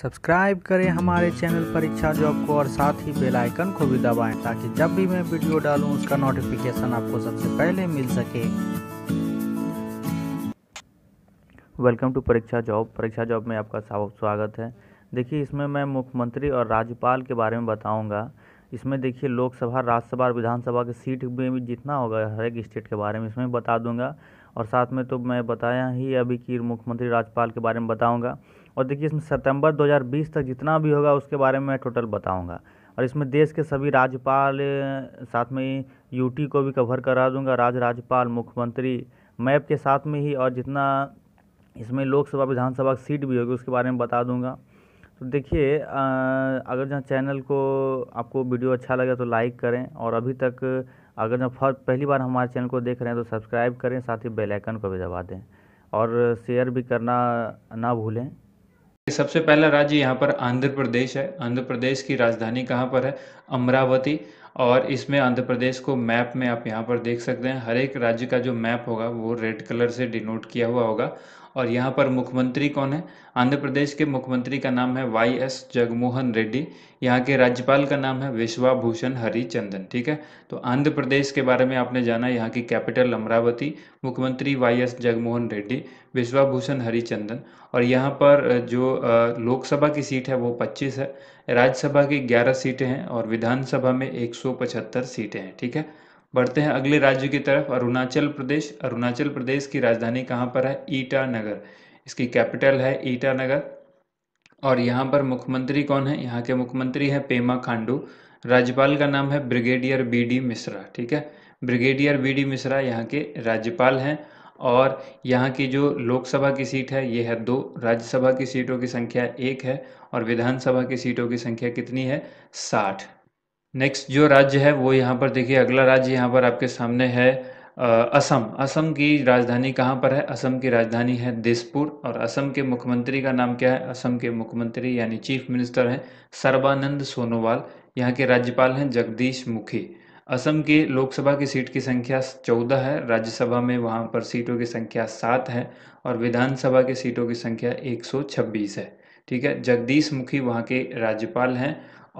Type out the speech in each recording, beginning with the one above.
subscribe करें हमारे channel परीक्षा जॉब को और साथ ही बेल आइकन को भी दबाएं ताकि जब भी मैं वीडियो डालूं उसका नोटिफिकेशन आपको सबसे पहले मिल सके welcome to Pariksha job Pariksha job में आपका स्वागत है देखिए इसमें मैं मुख्यमंत्री और राज्यपाल के बारे में बताऊँगा इसमें देखिए लोकसभा राज्यसभा और विधानसभा की सीट में भी जितना होगा हर एक स्टेट के बारे में इसमें बता दूंगा और साथ में तो मैं बताया ही अभी कि मुख्यमंत्री राज्यपाल के बारे में बताऊंगा और देखिए इसमें सितंबर 2020 तक जितना भी होगा उसके बारे में मैं टोटल बताऊंगा और इसमें देश के सभी राज्यपाल साथ में यूटी को भी कवर करा दूंगा राज राज्यपाल मुख्यमंत्री मैप के साथ में ही और जितना इसमें लोकसभा विधानसभा सीट भी होगी उसके बारे में बता दूँगा तो देखिए अगर जहाँ चैनल को आपको वीडियो अच्छा लगे तो लाइक करें और अभी तक अगर जब फर्स्ट पहली बार हमारे चैनल को देख रहे हैं तो सब्सक्राइब करें साथ ही बेल आइकन को भी दबा दें और शेयर भी करना ना भूलें सबसे पहला राज्य यहाँ पर आंध्र प्रदेश है आंध्र प्रदेश की राजधानी कहाँ पर है अमरावती और इसमें आंध्र प्रदेश को मैप में आप यहाँ पर देख सकते हैं हर एक राज्य का जो मैप होगा वो रेड कलर से डिनोट किया हुआ होगा और यहाँ पर मुख्यमंत्री कौन है आंध्र प्रदेश के मुख्यमंत्री का नाम है वाई एस जगमोहन रेड्डी यहाँ के राज्यपाल का नाम है विश्वाभूषण हरिचंदन ठीक है तो आंध्र प्रदेश के बारे में आपने जाना यहाँ की कैपिटल अमरावती मुख्यमंत्री वाई एस जगमोहन रेड्डी विश्वाभूषण हरिचंदन और यहाँ पर जो लोकसभा की सीट है वो पच्चीस है राज्यसभा की ग्यारह सीटें हैं और विधानसभा में एक सीटें हैं ठीक है बढ़ते हैं अगले राज्य की तरफ अरुणाचल प्रदेश अरुणाचल प्रदेश की राजधानी कहाँ पर है ईटानगर इसकी कैपिटल है ईटानगर और यहाँ पर मुख्यमंत्री कौन है यहाँ के मुख्यमंत्री हैं पेमा खांडू राज्यपाल का नाम है ब्रिगेडियर बी डी मिश्रा ठीक है ब्रिगेडियर बी डी मिश्रा यहाँ के राज्यपाल हैं और यहाँ की जो लोकसभा की सीट है ये है दो राज्यसभा की सीटों की संख्या एक है और विधानसभा की सीटों की संख्या कितनी है साठ नेक्स्ट जो राज्य है वो यहाँ पर देखिए अगला राज्य यहाँ पर आपके सामने है असम असम की राजधानी कहाँ पर है असम की राजधानी है दिसपुर और असम के मुख्यमंत्री का नाम क्या है असम के मुख्यमंत्री यानी चीफ मिनिस्टर हैं सर्बानंद सोनोवाल यहाँ के राज्यपाल हैं जगदीश मुखी असम के लोकसभा की सीट की संख्या चौदह है राज्यसभा में वहाँ पर सीटों की संख्या सात है और विधानसभा की सीटों की संख्या एक सौ छब्बीस है ठीक है जगदीश मुखी वहाँ के राज्यपाल हैं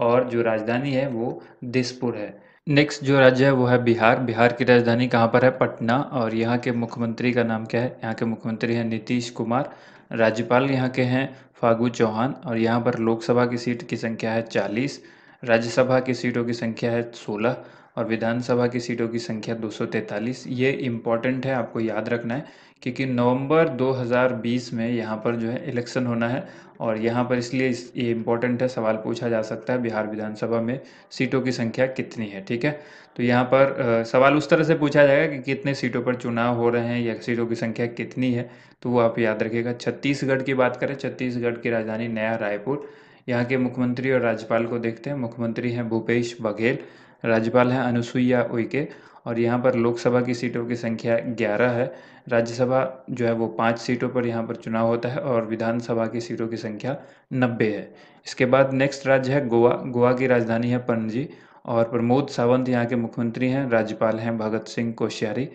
और जो राजधानी है वो दिसपुर है नेक्स्ट जो राज्य है वो है बिहार बिहार की राजधानी कहाँ पर है पटना और यहाँ के मुख्यमंत्री का नाम क्या है यहाँ के मुख्यमंत्री हैं नीतीश कुमार राज्यपाल यहाँ के हैं फागू चौहान और यहाँ पर लोकसभा की सीट की संख्या है चालीस राज्यसभा की सीटों की संख्या है सोलह और विधानसभा की सीटों की संख्या 243 ये इम्पॉर्टेंट है आपको याद रखना है क्योंकि नवंबर 2020 में यहाँ पर जो है इलेक्शन होना है और यहाँ पर इसलिए ये इम्पॉर्टेंट है सवाल पूछा जा सकता है बिहार विधानसभा में सीटों की संख्या कितनी है ठीक है तो यहाँ पर आ, सवाल उस तरह से पूछा जाएगा कि कितने सीटों पर चुनाव हो रहे हैं या सीटों की संख्या कितनी है तो वो आप याद रखिएगा छत्तीसगढ़ की बात करें छत्तीसगढ़ की राजधानी नया रायपुर यहाँ के मुख्यमंत्री और राज्यपाल को देखते हैं मुख्यमंत्री हैं भूपेश बघेल राज्यपाल हैं अनुसुईया उइके और यहाँ पर लोकसभा की सीटों की संख्या ग्यारह है राज्यसभा जो है वो पाँच सीटों पर यहाँ पर चुनाव होता है और विधानसभा की सीटों की संख्या नब्बे है इसके बाद नेक्स्ट राज्य है गोवा गोवा की राजधानी है पणजी और प्रमोद सावंत यहाँ के मुख्यमंत्री हैं राज्यपाल हैं भगत सिंह कोश्यारी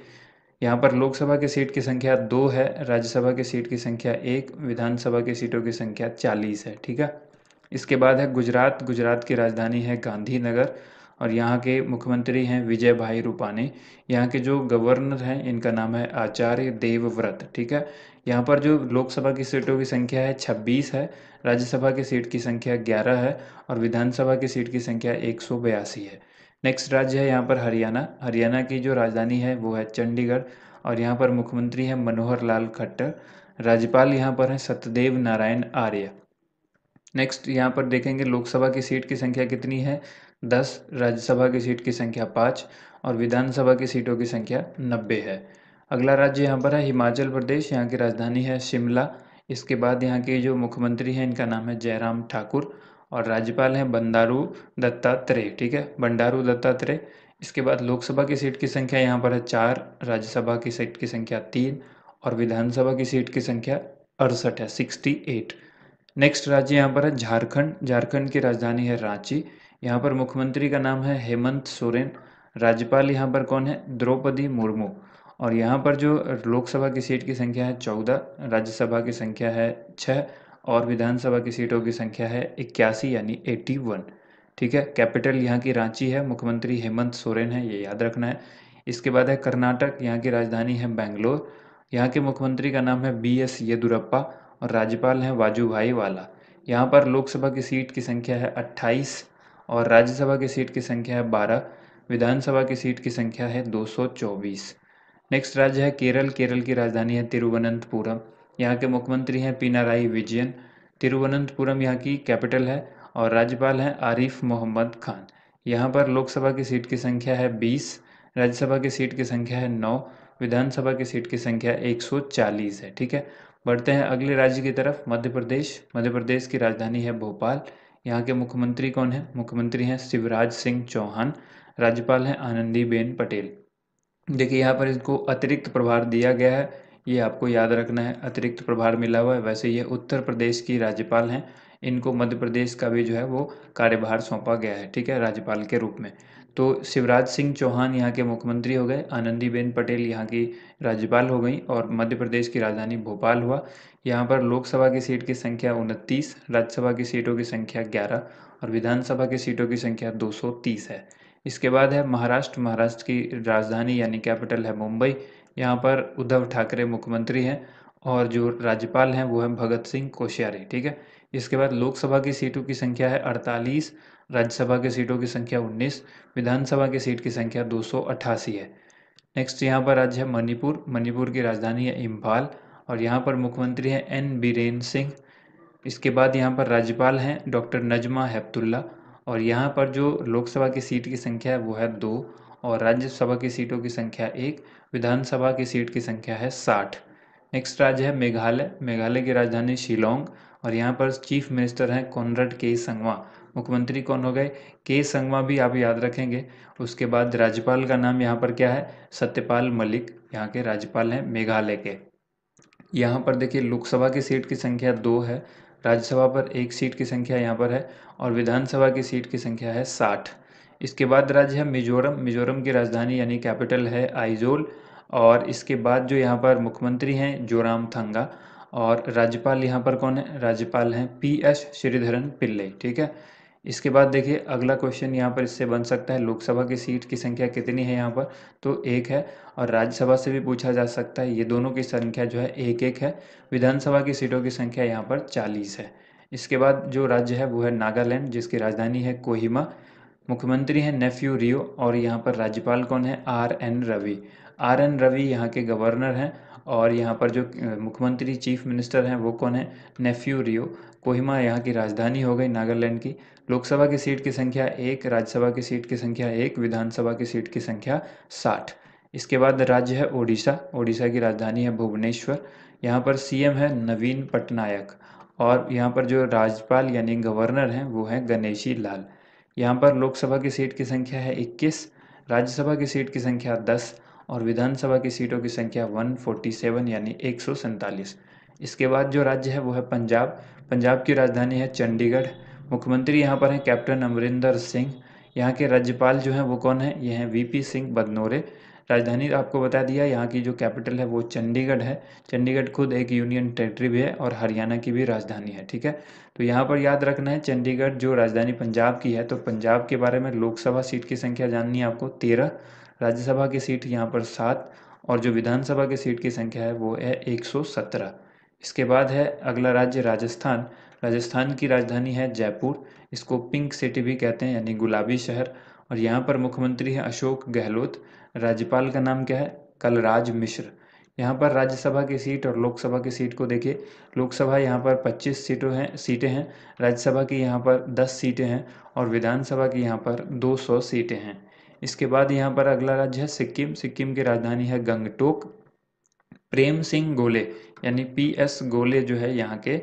यहाँ पर लोकसभा की सीट की संख्या दो है राज्यसभा की सीट की संख्या एक विधानसभा की सीटों की संख्या चालीस है ठीक है इसके बाद है गुजरात गुजरात की राजधानी है गांधीनगर और यहाँ के मुख्यमंत्री हैं विजय भाई रूपानी यहाँ के जो गवर्नर हैं इनका नाम है आचार्य देवव्रत ठीक है यहाँ पर जो लोकसभा की सीटों की संख्या है 26 है राज्यसभा की सीट की संख्या 11 है और विधानसभा की सीट की संख्या एक है नेक्स्ट राज्य है यहाँ पर हरियाणा हरियाणा की जो राजधानी है वो है चंडीगढ़ और यहाँ पर मुख्यमंत्री हैं मनोहर लाल खट्टर राज्यपाल यहाँ पर हैं सत्यदेव नारायण आर्य नेक्स्ट यहाँ पर देखेंगे लोकसभा की सीट की संख्या कितनी है दस राज्यसभा की सीट की संख्या पाँच और विधानसभा की सीटों की संख्या नब्बे है अगला राज्य यहाँ पर है हिमाचल प्रदेश यहाँ की राजधानी है शिमला इसके बाद यहाँ के जो मुख्यमंत्री हैं इनका नाम है जयराम ठाकुर और राज्यपाल हैं बंडारू दत्तात्रेय ठीक है बंडारू दत्तात्रेय इसके बाद लोकसभा की सीट की संख्या यहाँ पर है चार राज्यसभा की सीट की संख्या तीन और विधानसभा की सीट की संख्या अड़सठ है सिक्सटी एट नेक्स्ट राज्य यहाँ पर है झारखंड झारखंड की राजधानी है रांची यहाँ पर मुख्यमंत्री का नाम है हेमंत सोरेन राज्यपाल यहाँ पर कौन है द्रौपदी मुर्मू और यहाँ पर जो लोकसभा की सीट की संख्या है चौदह राज्यसभा की संख्या है छः और विधानसभा की सीटों की संख्या है इक्यासी यानी एट्टी वन ठीक है कैपिटल यहाँ की रांची है मुख्यमंत्री हेमंत सोरेन है ये याद रखना है इसके बाद है कर्नाटक यहाँ की राजधानी है बेंगलोर यहाँ के मुख्यमंत्री का नाम है बी एस येदुरप्पा और राज्यपाल हैं वाजूभाई वाला यहाँ पर लोकसभा की सीट की संख्या है अट्ठाईस और राज्यसभा की सीट की संख्या है बारह विधानसभा की सीट की संख्या है दो नेक्स्ट राज्य है केरल केरल की राजधानी है तिरुवनंतपुरम यहाँ के मुख्यमंत्री हैं पिनाराई विजयन तिरुवनंतपुरम यहाँ की कैपिटल है और राज्यपाल हैं आरिफ मोहम्मद खान यहाँ पर लोकसभा की सीट की संख्या है बीस राज्यसभा की सीट की संख्या है नौ विधानसभा की सीट की संख्या 140 है ठीक है बढ़ते हैं अगले राज्य की तरफ मध्य प्रदेश मध्य प्रदेश की राजधानी है भोपाल यहाँ के मुख्यमंत्री कौन है मुख्यमंत्री हैं शिवराज सिंह चौहान राज्यपाल हैं आनंदीबेन पटेल देखिए यहाँ पर इसको अतिरिक्त प्रभार दिया गया है ये आपको याद रखना है अतिरिक्त प्रभार मिला हुआ है वैसे ये उत्तर प्रदेश की राज्यपाल हैं इनको मध्य प्रदेश का भी जो है वो कार्यभार सौंपा गया है ठीक है राज्यपाल के रूप में तो शिवराज सिंह चौहान यहाँ के मुख्यमंत्री हो गए आनंदीबेन पटेल यहाँ की राज्यपाल हो गई और मध्य प्रदेश की राजधानी भोपाल हुआ यहाँ पर लोकसभा की सीट की संख्या उनतीस राज्यसभा की सीटों की संख्या ग्यारह और विधानसभा की सीटों की संख्या दो है इसके बाद है महाराष्ट्र महाराष्ट्र की राजधानी यानी कैपिटल है मुंबई यहाँ पर उद्धव ठाकरे मुख्यमंत्री हैं और जो राज्यपाल हैं वो हैं भगत सिंह कोश्यारी ठीक है इसके बाद लोकसभा की सीटों की संख्या है अड़तालीस राज्यसभा की सीटों की संख्या उन्नीस विधानसभा की सीट की संख्या दो है नेक्स्ट यहाँ पर राज्य है मणिपुर मणिपुर की राजधानी है इम्फाल और यहाँ पर मुख्यमंत्री हैं एन बीरेन सिंह इसके बाद यहाँ पर राज्यपाल हैं डॉक्टर नजमा हेप्तुल्ला और यहाँ पर जो लोकसभा की सीट की संख्या है वो है दो और राज्यसभा की सीटों की संख्या एक विधानसभा की सीट की संख्या है साठ नेक्स्ट राज्य है मेघालय मेघालय की राजधानी शिलोंग और यहाँ पर चीफ मिनिस्टर हैं कॉनरड के संगवा मुख्यमंत्री कौन हो गए के संगवा भी आप याद रखेंगे उसके बाद राज्यपाल का नाम यहाँ पर क्या है सत्यपाल मलिक यहाँ के राज्यपाल हैं मेघालय के यहाँ पर देखिए लोकसभा की सीट की संख्या दो है राज्यसभा पर एक सीट की संख्या यहाँ पर है और विधानसभा की सीट की संख्या है साठ इसके बाद राज्य है मिजोरम मिजोरम की राजधानी यानी कैपिटल है आइजोल और इसके बाद जो यहाँ पर मुख्यमंत्री हैं जोराम थंगा और राज्यपाल यहाँ पर कौन है राज्यपाल हैं पी एस श्रीधरन पिल्ले ठीक है इसके बाद देखिए अगला क्वेश्चन यहाँ पर इससे बन सकता है लोकसभा की सीट की संख्या कितनी है यहाँ पर तो एक है और राज्यसभा से भी पूछा जा सकता है ये दोनों की संख्या जो है एक एक है विधानसभा की सीटों की संख्या यहाँ पर चालीस है इसके बाद जो राज्य है वो है नागालैंड जिसकी राजधानी है कोहिमा मुख्यमंत्री हैं नेफ्यू रियो और यहाँ पर राज्यपाल कौन है R N Ravi R N Ravi यहाँ के गवर्नर हैं और यहाँ पर जो मुख्यमंत्री चीफ मिनिस्टर हैं वो कौन है नेफ्यू रियो कोहिमा यहाँ की राजधानी हो गई नागालैंड की लोकसभा की सीट की संख्या एक राज्यसभा की सीट की संख्या एक विधानसभा की सीट की संख्या साठ इसके बाद राज्य है ओडिशा ओडिशा की राजधानी है भुवनेश्वर यहाँ पर सीएम है नवीन पटनायक और यहाँ पर जो राज्यपाल यानी गवर्नर हैं वो हैं गणेशी लाल यहाँ पर लोकसभा की सीट की संख्या है 21 राज्यसभा की सीट की संख्या दस और विधानसभा की सीटों की संख्या 147 यानी एक इसके बाद जो राज्य है वो है पंजाब पंजाब की राजधानी है चंडीगढ़ मुख्यमंत्री यहाँ पर हैं कैप्टन अमरिंदर सिंह यहाँ के राज्यपाल जो हैं वो कौन है ये हैं वीपी सिंह बदनोरे राजधानी आपको बता दिया यहाँ की जो कैपिटल है वो चंडीगढ़ है चंडीगढ़ खुद एक यूनियन टेरिटरी भी है और हरियाणा की भी राजधानी है ठीक है तो यहाँ पर याद रखना है चंडीगढ़ जो राजधानी पंजाब की है तो पंजाब के बारे में लोकसभा सीट की संख्या जाननी है आपको तेरह राज्यसभा की सीट यहाँ पर सात और जो विधानसभा की सीट की संख्या है वो है 117 इसके बाद है अगला राज्य राजस्थान राजस्थान की राजधानी है जयपुर इसको पिंक सिटी भी कहते हैं यानी गुलाबी शहर और यहाँ पर मुख्यमंत्री है अशोक गहलोत राज्यपाल का नाम क्या है कलराज मिश्र यहाँ पर राज्यसभा की सीट और लोकसभा की सीट को देखिए लोकसभा यहाँ पर 25 सीटों हैं सीटें हैं राज्यसभा की यहाँ पर 10 सीटें हैं और विधानसभा की यहाँ पर 200 सीटें हैं इसके बाद यहाँ पर अगला राज्य है सिक्किम सिक्किम की राजधानी है गंगटोक प्रेम सिंह गोले यानी पी एस गोले जो है यहाँ के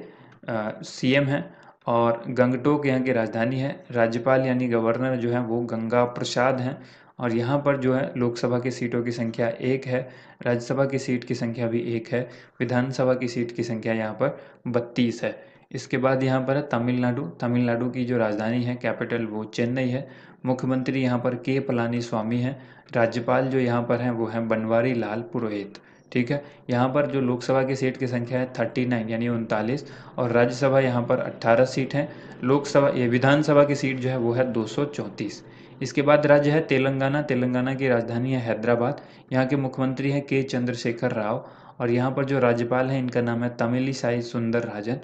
सीएम हैं और गंगटोक यहाँ की राजधानी है राज्यपाल यानी गवर्नर जो है वो गंगा प्रसाद हैं और यहाँ पर जो है लोकसभा की सीटों की संख्या एक है राज्यसभा की सीट की संख्या भी एक है विधानसभा की सीट की संख्या यहाँ पर बत्तीस है इसके बाद यहाँ पर है तमिलनाडु तमिलनाडु की जो राजधानी है कैपिटल वो चेन्नई है मुख्यमंत्री यहाँ पर के पलानी स्वामी हैं राज्यपाल जो यहाँ पर हैं वो हैं बनवारी लाल पुरोहित ठीक है यहाँ पर जो लोकसभा की सीट की संख्या है थर्टी नाइन यानी उनतालीस और राज्यसभा यहाँ पर अट्ठारह सीट हैं लोकसभा ये विधानसभा की सीट जो है वो है दो सौ चौंतीस इसके बाद राज्य है तेलंगाना तेलंगाना की राजधानी है हैदराबाद यहाँ के मुख्यमंत्री हैं के चंद्रशेखर राव और यहाँ पर जो राज्यपाल हैं इनका नाम है तमिली साई सुंदर राजन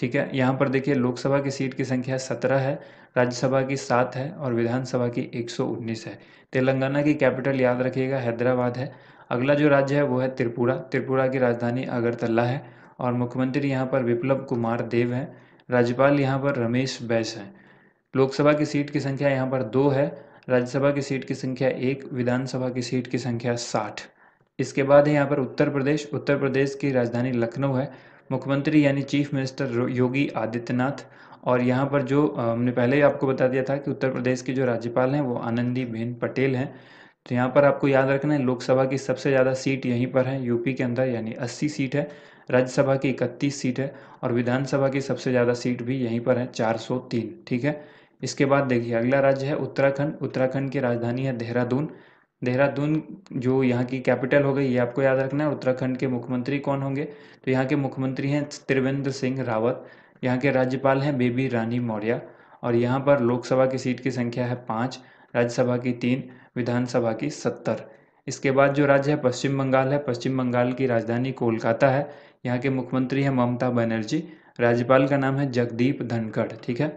ठीक है यहाँ पर देखिए लोकसभा की सीट की संख्या सत्रह है राज्यसभा की सात है और विधानसभा की एक सौ उन्नीस है तेलंगाना की कैपिटल याद रखिएगा हैदराबाद है अगला जो राज्य है वो है त्रिपुरा त्रिपुरा की राजधानी अगरतला है और मुख्यमंत्री यहाँ पर विप्लव कुमार देव हैं राज्यपाल यहाँ पर रमेश बैस हैं लोकसभा की सीट की संख्या यहाँ पर दो है राज्यसभा की सीट की संख्या एक विधानसभा की सीट की संख्या साठ इसके बाद है यहाँ पर उत्तर प्रदेश उत्तर प्रदेश की राजधानी लखनऊ है मुख्यमंत्री यानी चीफ मिनिस्टर योगी आदित्यनाथ और यहाँ पर जो हमने पहले ही आपको बता दिया था कि उत्तर प्रदेश के जो राज्यपाल हैं वो आनंदी बेन पटेल हैं तो यहाँ पर आपको याद रखना है लोकसभा की सबसे ज़्यादा सीट यहीं पर है यूपी के अंदर यानी अस्सी सीट है राज्यसभा की इकतीस सीट है और विधानसभा की सबसे ज़्यादा सीट भी यहीं पर है चार ठीक है इसके बाद देखिए अगला राज्य है उत्तराखंड उत्तराखंड की राजधानी है देहरादून देहरादून जो यहाँ की कैपिटल हो गई ये आपको याद रखना है उत्तराखंड के मुख्यमंत्री कौन होंगे तो यहाँ के मुख्यमंत्री हैं त्रिवेंद्र सिंह रावत यहाँ के राज्यपाल हैं बेबी रानी मौर्य और यहाँ पर लोकसभा की सीट की संख्या है पाँच राज्यसभा की तीन विधानसभा की सत्तर इसके बाद जो राज्य है पश्चिम बंगाल है पश्चिम बंगाल की राजधानी कोलकाता है यहाँ के मुख्यमंत्री हैं ममता बनर्जी राज्यपाल का नाम है जगदीप धनखड़ ठीक है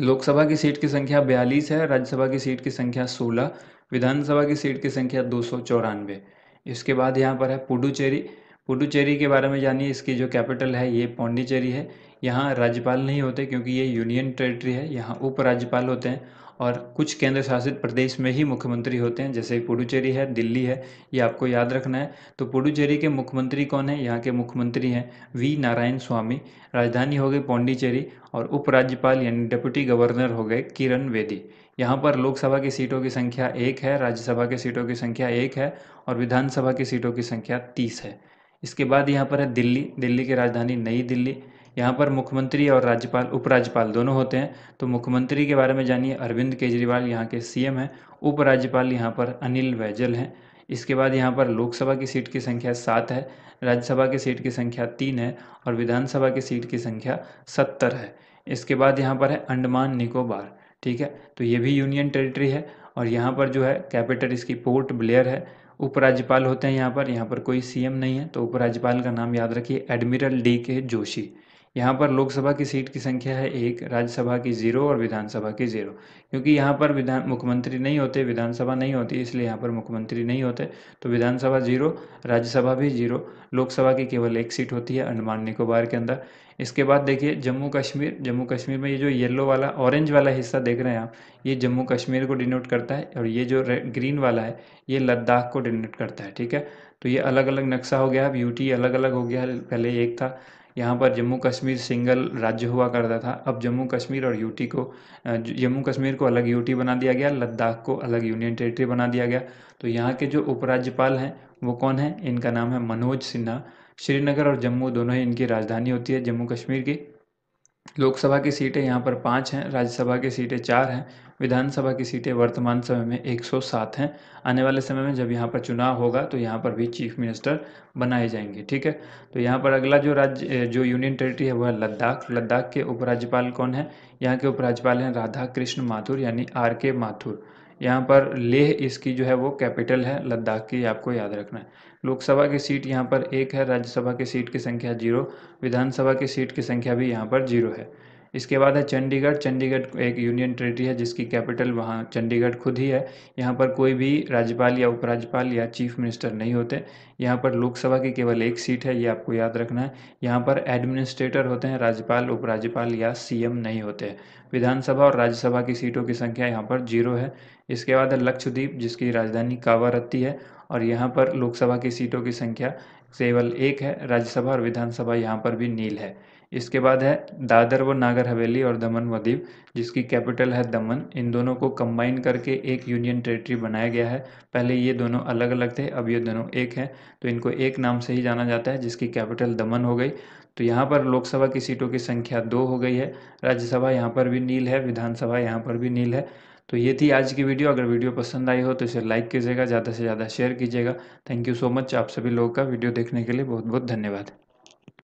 लोकसभा की सीट की संख्या बयालीस है राज्यसभा की सीट की संख्या सोलह विधानसभा की सीट की संख्या दो सौ चौरानवे इसके बाद यहाँ पर है पुडुचेरी पुडुचेरी के बारे में जानिए इसकी जो कैपिटल है ये पौंडीचेरी है यहाँ राज्यपाल नहीं होते क्योंकि ये यूनियन टेरिटरी है यहाँ उपराज्यपाल होते हैं और कुछ केंद्र शासित प्रदेश में ही मुख्यमंत्री होते हैं जैसे पुडुचेरी है दिल्ली है ये आपको याद रखना है तो पुडुचेरी के मुख्यमंत्री कौन है यहाँ के मुख्यमंत्री हैं वी नारायण स्वामी राजधानी हो गई पौंडीचेरी और उपराज्यपाल यानी डिप्टी गवर्नर हो गए किरण वेदी यहाँ पर लोकसभा की सीटों की संख्या एक है राज्यसभा की सीटों की संख्या एक है और विधानसभा की सीटों की संख्या तीस है इसके बाद यहाँ पर है दिल्ली दिल्ली की राजधानी नई दिल्ली यहाँ पर मुख्यमंत्री और राज्यपाल उपराज्यपाल दोनों होते हैं तो मुख्यमंत्री के बारे में जानिए अरविंद केजरीवाल यहाँ के सी हैं उपराज्यपाल यहाँ पर अनिल बैजल हैं इसके बाद यहाँ पर लोकसभा की सीट की संख्या सात है राज्यसभा की सीट की संख्या तीन है और विधानसभा की सीट की संख्या सत्तर है इसके बाद यहाँ पर है अंडमान निकोबार ठीक है तो ये भी यूनियन टेरिटरी है और यहाँ पर जो है कैपिटल इसकी पोर्ट ब्लेयर है उपराज्यपाल होते हैं यहाँ पर यहाँ पर कोई सीएम नहीं है तो उपराज्यपाल का नाम याद रखिए एडमिरल डी के जोशी यहाँ पर लोकसभा की सीट की संख्या है एक राज्यसभा की जीरो और विधानसभा की जीरो क्योंकि यहाँ पर विधान मुख्यमंत्री नहीं होते विधानसभा नहीं होती इसलिए यहाँ पर मुख्यमंत्री नहीं होते तो विधानसभा जीरो राज्यसभा भी जीरो लोकसभा की केवल एक सीट होती है अंडमान निकोबार के अंदर इसके बाद देखिए जम्मू कश्मीर जम्मू कश्मीर में ये जो येलो वाला ऑरेंज वाला हिस्सा देख रहे हैं आप ये जम्मू कश्मीर को डिनोट करता है और ये जो ग्रीन वाला है ये लद्दाख को डिनोट करता है ठीक है तो ये अलग अलग नक्शा हो गया अब यूटी अलग अलग हो गया पहले एक था यहाँ पर जम्मू कश्मीर सिंगल राज्य हुआ करता था अब जम्मू कश्मीर और यूटी को जम्मू कश्मीर को अलग यूटी बना दिया गया लद्दाख को अलग यूनियन टेरिटरी बना दिया गया तो यहाँ के जो उपराज्यपाल हैं वो कौन हैं इनका नाम है मनोज सिन्हा श्रीनगर और जम्मू दोनों ही इनकी राजधानी होती है जम्मू कश्मीर की लोकसभा की सीटें यहाँ पर पाँच हैं राज्यसभा की सीटें चार हैं विधानसभा की सीटें वर्तमान समय में 107 हैं आने वाले समय में जब यहाँ पर चुनाव होगा तो यहाँ पर भी चीफ मिनिस्टर बनाए जाएंगे ठीक है तो यहाँ पर अगला जो राज्य जो यूनियन टेरिटरी है वह लद्दाख लद्दाख के उपराज्यपाल कौन है यहाँ के उपराज्यपाल हैं राधा कृष्ण माथुर यानी आर के माथुर यहाँ पर लेह इसकी जो है वो कैपिटल है लद्दाख की आपको याद रखना है लोकसभा की सीट यहाँ पर एक है राज्यसभा की सीट की संख्या जीरो विधानसभा की सीट की संख्या भी यहाँ पर जीरो है इसके बाद है चंडीगढ़ चंडीगढ़ एक यूनियन टेरेटरी है जिसकी कैपिटल वहाँ चंडीगढ़ खुद ही है यहाँ पर कोई भी राज्यपाल या उपराज्यपाल या चीफ मिनिस्टर नहीं होते यहाँ पर लोकसभा की केवल एक सीट है ये आपको याद रखना है यहाँ पर एडमिनिस्ट्रेटर होते हैं राज्यपाल उपराज्यपाल या सीएम नहीं होते विधानसभा और राज्यसभा की सीटों की संख्या यहाँ पर जीरो है इसके बाद है लक्षद्वीप जिसकी राजधानी कावारत्ती है और यहाँ पर लोकसभा की सीटों की संख्या केवल एक है राज्यसभा और विधानसभा यहाँ पर भी नील है इसके बाद है दादर व नागर हवेली और दमन व दीव जिसकी कैपिटल है दमन इन दोनों को कंबाइन करके एक यूनियन टेरिटरी बनाया गया है पहले ये दोनों अलग अलग थे अब ये दोनों एक हैं तो इनको एक नाम से ही जाना जाता है जिसकी कैपिटल दमन हो गई तो यहाँ पर लोकसभा की सीटों की संख्या दो हो गई है राज्यसभा यहाँ पर भी नील है विधानसभा यहाँ पर भी नील है तो ये थी आज की वीडियो अगर वीडियो पसंद आई हो तो इसे लाइक कीजिएगा ज़्यादा से ज़्यादा शेयर कीजिएगा थैंक यू सो मच आप सभी लोगों का वीडियो देखने के लिए बहुत बहुत धन्यवाद